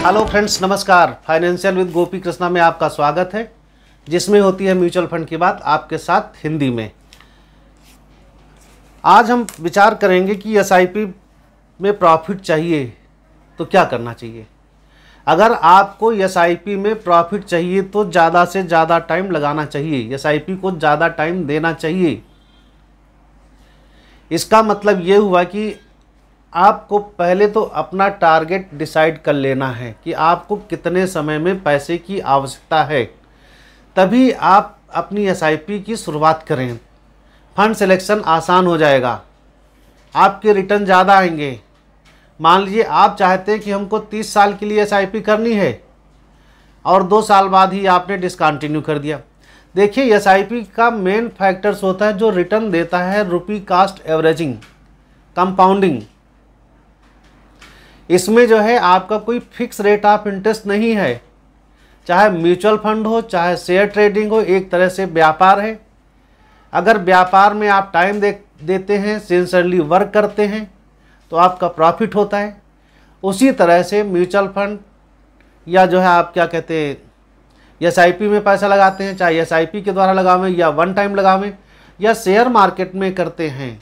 hello friends नमस्कार financial with Gopi Krishna में आपका स्वागत है जिसमें होती है म्यूचुअल फंड की बात आपके साथ हिंदी में आज हम विचार करेंगे कि एस में प्रॉफिट चाहिए तो क्या करना चाहिए अगर आपको एस में प्रॉफिट चाहिए तो ज़्यादा से ज़्यादा टाइम लगाना चाहिए एस को ज़्यादा टाइम देना चाहिए इसका मतलब ये हुआ कि आपको पहले तो अपना टारगेट डिसाइड कर लेना है कि आपको कितने समय में पैसे की आवश्यकता है तभी आप अपनी एस की शुरुआत करें फंड सिलेक्शन आसान हो जाएगा आपके रिटर्न ज़्यादा आएंगे मान लीजिए आप चाहते हैं कि हमको 30 साल के लिए एस करनी है और दो साल बाद ही आपने डिसकंटिन्यू कर दिया देखिए एस का मेन फैक्टर्स होता है जो रिटर्न देता है रुपी कास्ट एवरेजिंग कंपाउंडिंग इसमें जो है आपका कोई फिक्स रेट ऑफ इंटरेस्ट नहीं है चाहे म्यूचुअल फंड हो चाहे शेयर ट्रेडिंग हो एक तरह से व्यापार है अगर व्यापार में आप टाइम दे देते हैं सिंसरली वर्क करते हैं तो आपका प्रॉफिट होता है उसी तरह से म्यूचुअल फंड या जो है आप क्या कहते हैं एस में पैसा लगाते हैं चाहे एस के द्वारा लगावें या वन टाइम लगावें या शेयर मार्केट में करते हैं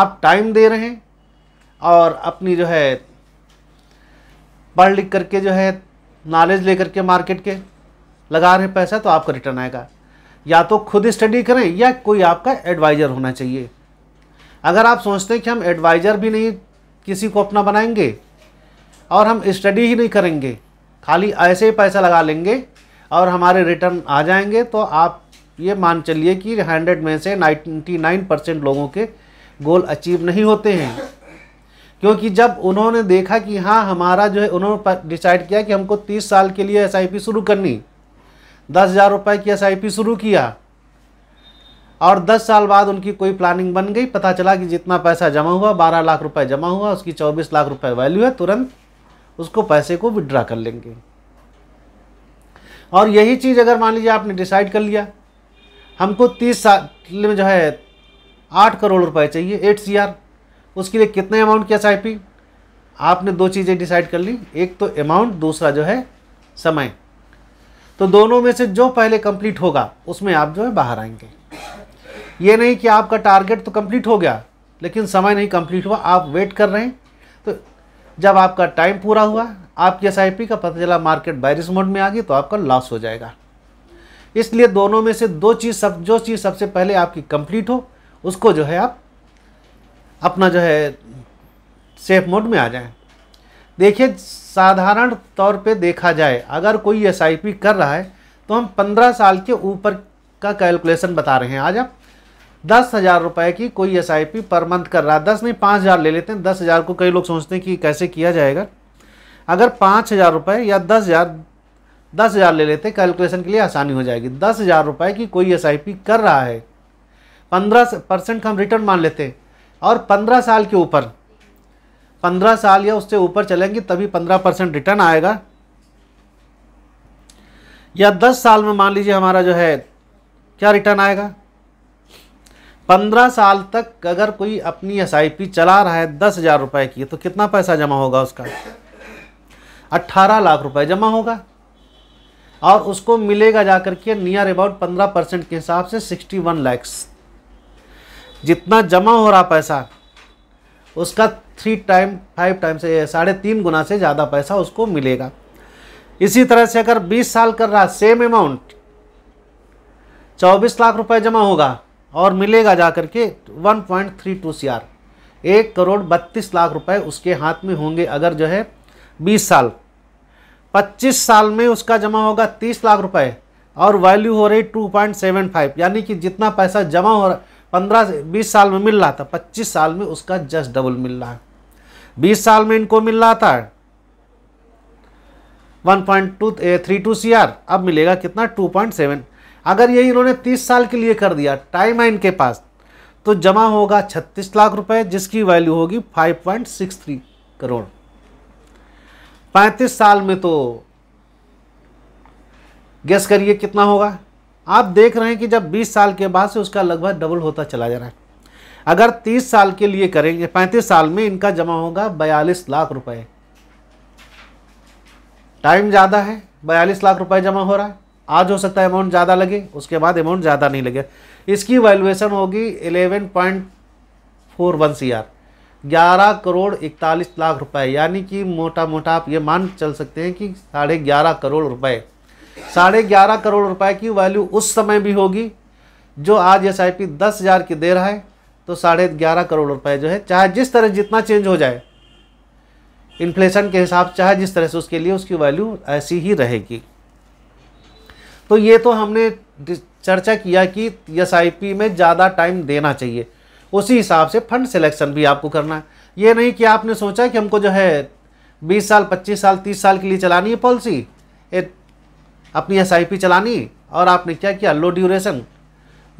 आप टाइम दे रहे हैं और अपनी जो है पढ़ लिख करके जो है नॉलेज लेकर के मार्केट के लगा रहे पैसा तो आपका रिटर्न आएगा या तो खुद स्टडी करें या कोई आपका एडवाइज़र होना चाहिए अगर आप सोचते हैं कि हम एडवाइज़र भी नहीं किसी को अपना बनाएंगे और हम स्टडी ही नहीं करेंगे खाली ऐसे ही पैसा लगा लेंगे और हमारे रिटर्न आ जाएंगे तो आप ये मान चलिए कि हंड्रेड में से नाइन्टी नाइन परसेंट लोगों के गोल अचीव नहीं होते हैं क्योंकि जब उन्होंने देखा कि हाँ हमारा जो है उन्होंने डिसाइड किया कि हमको तीस साल के लिए एस शुरू करनी दस हज़ार रुपये की एस शुरू किया और दस साल बाद उनकी कोई प्लानिंग बन गई पता चला कि जितना पैसा जमा हुआ बारह लाख रुपए जमा हुआ उसकी चौबीस लाख रुपए वैल्यू है तुरंत उसको पैसे को विड्रा कर लेंगे और यही चीज़ अगर मान लीजिए आपने डिसाइड कर लिया हमको तीस साल में जो है आठ करोड़ रुपए चाहिए एट सी आर उसके लिए कितने अमाउंट की एस आई पी आपने दो चीज़ें डिसाइड कर ली एक तो अमाउंट दूसरा जो है समय तो दोनों में से जो पहले कंप्लीट होगा उसमें आप जो है बाहर आएंगे ये नहीं कि आपका टारगेट तो कंप्लीट हो गया लेकिन समय नहीं कंप्लीट हुआ आप वेट कर रहे हैं तो जब आपका टाइम पूरा हुआ आपकी एस का पता चला मार्केट बायरिस मोड में आ गई तो आपका लॉस हो जाएगा इसलिए दोनों में से दो चीज़ सब जो चीज़ सबसे पहले आपकी कंप्लीट हो उसको जो है आप अपना जो है सेफ मोड में आ जाएं देखिए साधारण तौर पे देखा जाए अगर कोई एस कर रहा है तो हम पंद्रह साल के ऊपर का कैलकुलेशन बता रहे हैं आज आप दस हज़ार रुपये की कोई एस पर मंथ कर रहा है दस नहीं पाँच हज़ार ले लेते हैं दस हज़ार को कई लोग सोचते हैं कि कैसे किया जाएगा अगर पाँच हज़ार रुपये या दस हज़ार दस हज़ार ले लेते कैलकुलेशन के लिए आसानी हो जाएगी दस हज़ार रुपये की कोई एस कर रहा है पंद्रह परसेंट का हम रिटर्न मान लेते और पंद्रह साल के ऊपर पंद्रह साल या उससे ऊपर चलेंगे तभी पंद्रह परसेंट रिटर्न आएगा या दस साल में मान लीजिए हमारा जो है क्या रिटर्न आएगा पंद्रह साल तक अगर कोई अपनी एस चला रहा है दस हज़ार रुपये की तो कितना पैसा जमा होगा उसका अट्ठारह लाख रुपए जमा होगा और उसको मिलेगा जाकर के नियर अबाउट पंद्रह परसेंट के हिसाब से सिक्सटी वन लैक्स जितना जमा हो रहा पैसा उसका थ्री टाइम फाइव टाइम से साढ़े तीन गुना से ज़्यादा पैसा उसको मिलेगा इसी तरह से अगर बीस साल कर रहा सेम अमाउंट चौबीस लाख रुपए जमा होगा और मिलेगा जा कर के one point three two C R एक करोड़ बत्तीस लाख रुपए उसके हाथ में होंगे अगर जो है बीस साल पच्चीस साल में उसका जमा होगा तीस लाख रुपए और वैल्यू हो रही टू पॉइंट सेवन फाइव यानी कि जितना पैसा जमा हो रहा पंद्रह बीस साल में मिल रहा था पच्चीस साल में उसका जस्ट डबल मिल रहा है बीस साल में इनको मिल रहा था one point two three two C R अब मिलेगा कितना टू पॉइंट सेवन अगर यही इन्होंने तीस साल के लिए कर दिया टाइम है इनके पास तो जमा होगा छत्तीस लाख रुपए जिसकी वैल्यू होगी five point six three crore पैंतीस साल में तो गैस करिए कितना होगा आप देख रहे हैं कि जब 20 साल के बाद से उसका लगभग डबल होता चला जा रहा है अगर 30 साल के लिए करेंगे 35 साल में इनका जमा होगा बयालीस लाख रुपए टाइम ज़्यादा है बयालीस लाख रुपए जमा हो रहा है आज हो सकता है अमाउंट ज़्यादा लगे उसके बाद अमाउंट ज़्यादा नहीं लगे इसकी वैल्यूएशन होगी eleven point four one C R ग्यारह करोड़ इकतालीस लाख रुपए यानी कि मोटा मोटा आप ये मान चल सकते हैं कि साढ़े ग्यारह करोड़ रुपए साढ़े ग्यारह करोड़ रुपए की वैल्यू उस समय भी होगी जो आज एस आई पी दस हज़ार की दे रहा है तो साढ़े ग्यारह करोड़ रुपए जो है चाहे जिस तरह जितना चेंज हो जाए इन्फ्लेशन के हिसाब चाहे जिस तरह से उसके लिए उसकी वैल्यू ऐसी ही रहेगी तो ये तो हमने चर्चा किया कि एस में ज़्यादा टाइम देना चाहिए उसी हिसाब से फंड सिलेक्शन भी आपको करना है ये नहीं कि आपने सोचा कि हमको जो है बीस साल पच्चीस साल तीस साल के लिए चलानी है पॉलिसी एक अपनी एस चलानी और आपने क्या किया लो ड्यूरेशन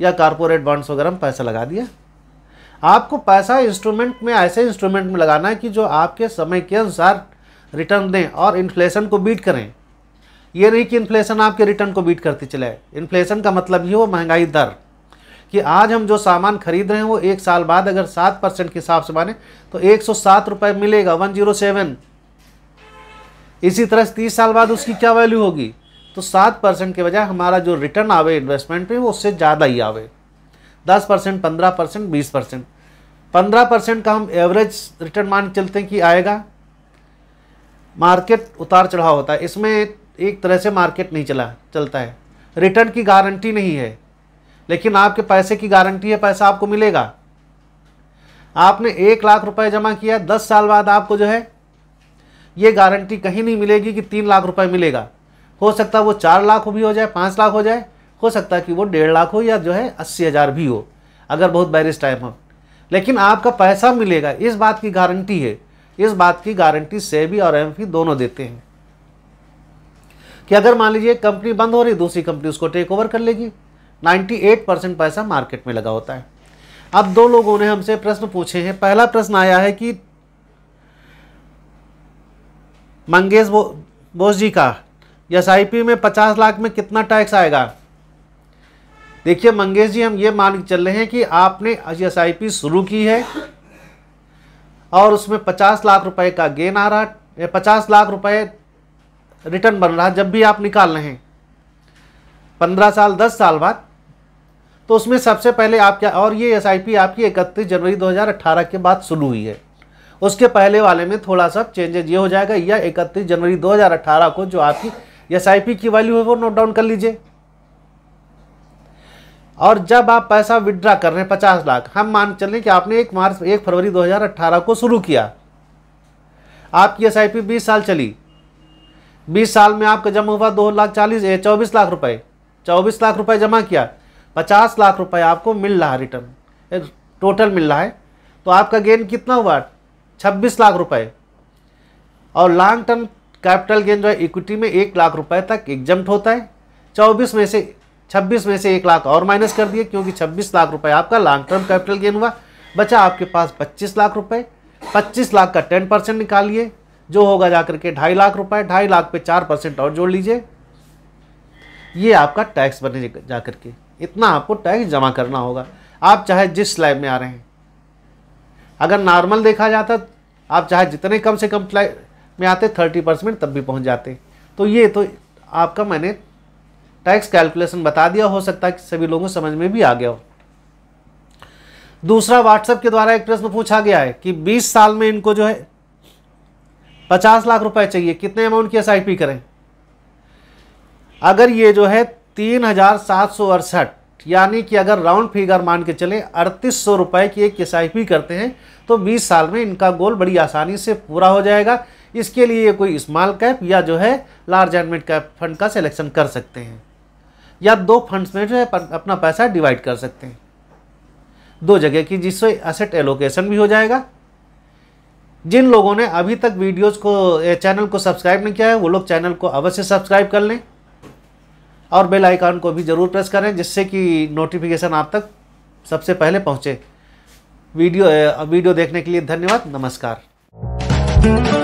या कॉरपोरेट बॉन्ड्स वगैरह में पैसा लगा दिया आपको पैसा इंस्ट्रूमेंट में ऐसे इंस्ट्रूमेंट में लगाना है कि जो आपके समय के अनुसार रिटर्न दें और इन्फ्लेशन को बीट करें ये नहीं कि इन्फ्लेशन आपके रिटर्न को बीट करती चले इन्फ्लेशन का मतलब ही हो महंगाई दर कि आज हम जो सामान खरीद रहे हैं वो एक साल बाद अगर सात परसेंट के हिसाब से माने तो एक सौ सात रुपये मिलेगा वन जीरो सेवन इसी तरह से तीस साल बाद उसकी क्या वैल्यू होगी तो सात परसेंट के बजाय हमारा जो रिटर्न आवे इन्वेस्टमेंट पे वो उससे ज़्यादा ही आवे दस परसेंट पंद्रह परसेंट बीस परसेंट पंद्रह परसेंट का हम एवरेज रिटर्न मान चलते हैं कि आएगा मार्केट उतार चढ़ाव होता है इसमें एक तरह से मार्केट नहीं चला चलता है रिटर्न की गारंटी नहीं है लेकिन आपके पैसे की गारंटी है पैसा आपको मिलेगा आपने एक लाख रुपए जमा किया दस साल बाद आपको जो है ये गारंटी कहीं नहीं मिलेगी कि तीन लाख रुपए मिलेगा हो सकता है वो चार लाख भी हो जाए पाँच लाख हो जाए हो सकता है कि वो डेढ़ लाख हो या जो है अस्सी हज़ार भी हो अगर बहुत बैरिस टाइम हो लेकिन आपका पैसा मिलेगा इस बात की गारंटी है इस बात की गारंटी सेबी और एम दोनों देते हैं कि अगर मान लीजिए कंपनी बंद हो रही दूसरी कंपनी उसको टेक ओवर कर लेगी 98 परसेंट पैसा मार्केट में लगा होता है अब दो लोगों ने हमसे प्रश्न पूछे हैं पहला प्रश्न आया है कि मंगेश बो, बोस जी का एस में 50 लाख में कितना टैक्स आएगा देखिए मंगेश जी हम ये मान के चल रहे हैं कि आपने एस शुरू की है और उसमें 50 लाख रुपए का गेन आ रहा पचास लाख रुपए रिटर्न बन रहा जब भी आप निकाल रहे हैं पंद्रह साल दस साल बाद तो उसमें सबसे पहले आप क्या और ये एस आपकी इकतीस जनवरी 2018 के बाद शुरू हुई है उसके पहले वाले में थोड़ा सा चेंजेज ये हो जाएगा या इकतीस जनवरी 2018 को जो आपकी एस की वैल्यू है वो नोट डाउन कर लीजिए और जब आप पैसा विड्रा कर रहे हैं पचास लाख हम मान चलें कि आपने एक मार्च एक फरवरी अट्ठारह को शुरू किया आपकी एस आई पी बीस साल चली बीस साल में आपका जमा हुआ दो लाख चालीस चौबीस लाख रुपए चौबीस लाख रुपए जमा किया पचास लाख रुपए आपको मिल रहा है रिटर्न टोटल मिल रहा है तो आपका गेन कितना हुआ छब्बीस लाख रुपए और लॉन्ग टर्म कैपिटल गेन जो है इक्विटी में एक लाख रुपए तक एग्जम्प्ट होता है चौबीस में से छब्बीस में से एक लाख और माइनस कर दिए क्योंकि छब्बीस लाख रुपये आपका लॉन्ग टर्म कैपिटल गेन हुआ बचा आपके पास पच्चीस लाख रुपये पच्चीस लाख का टेन परसेंट निकालिए जो होगा जाकर के ढाई लाख रुपए ढाई लाख पे चार परसेंट और जोड़ लीजिए ये आपका टैक्स बने जाकर के इतना आपको टैक्स जमा करना होगा आप चाहे जिस स्लैब में आ रहे हैं अगर नॉर्मल देखा जाता आप चाहे जितने कम से कम में आते थर्टी परसेंट तब भी पहुंच जाते तो ये तो आपका मैंने टैक्स कैलकुलेशन बता दिया हो सकता है कि सभी लोगों को समझ में भी आ गया हो दूसरा व्हाट्सएप के द्वारा एक प्रश्न पूछा गया है कि बीस साल में इनको जो है पचास लाख रुपए चाहिए कितने अमाउंट की एस करें अगर ये जो है तीन हजार सात सौ अड़सठ यानी कि अगर राउंड फिगर मान के चले अड़तीस सौ रुपये की एक एस करते हैं तो 20 साल में इनका गोल बड़ी आसानी से पूरा हो जाएगा इसके लिए कोई स्मॉल कैप या जो है large and mid cap fund का सिलेक्शन कर सकते हैं या दो फंड्स में जो है अपना पैसा डिवाइड कर सकते हैं दो जगह की जिससे एसेट एलोकेशन भी हो जाएगा जिन लोगों ने अभी तक वीडियोज़ को चैनल को सब्सक्राइब नहीं किया है वो लोग चैनल को अवश्य सब्सक्राइब कर लें और बेल आइकॉन को भी ज़रूर प्रेस करें जिससे कि नोटिफिकेशन आप तक सबसे पहले पहुँचे वीडियो वीडियो देखने के लिए धन्यवाद नमस्कार